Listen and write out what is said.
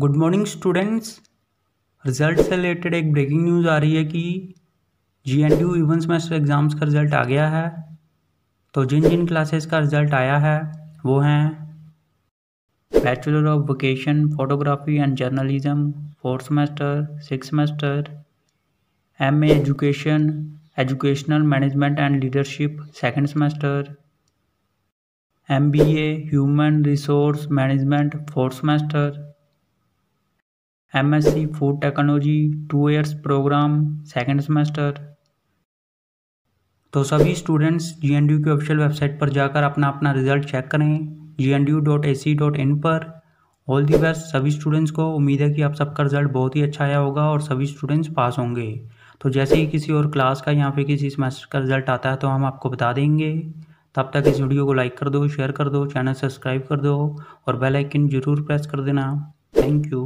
good morning students result से related एक breaking news आ रही है कि G N D U even semester exams का रिज़ल्ट आ गया है तो जिन जिन क्लासेस का रिज़ल्ट आया है वो हैं bachelor of vocation photography and journalism fourth semester six semester M education educational management and leadership second semester M B A human resource management fourth semester M S C food technology two years program second semester तो सभी students G N D U की official website पर जाकर अपना अपना result check करें G N D U dot A C dot in पर all the best सभी स्टूडेंट्स को उम्मीद है कि आप सबका रिजल्ट बहुत ही अच्छा आया होगा और सभी स्टूडेंट्स पास होंगे तो जैसे ही किसी और क्लास का या फिर किसी सेमेस्टर का रिजल्ट आता है तो हम आपको बता देंगे तब तक इस वीडियो को लाइक कर दो शेयर कर दो चैनल सब्सक्राइब कर दो और बेल आइकन जरूर प्रेस कर देना थैंक यू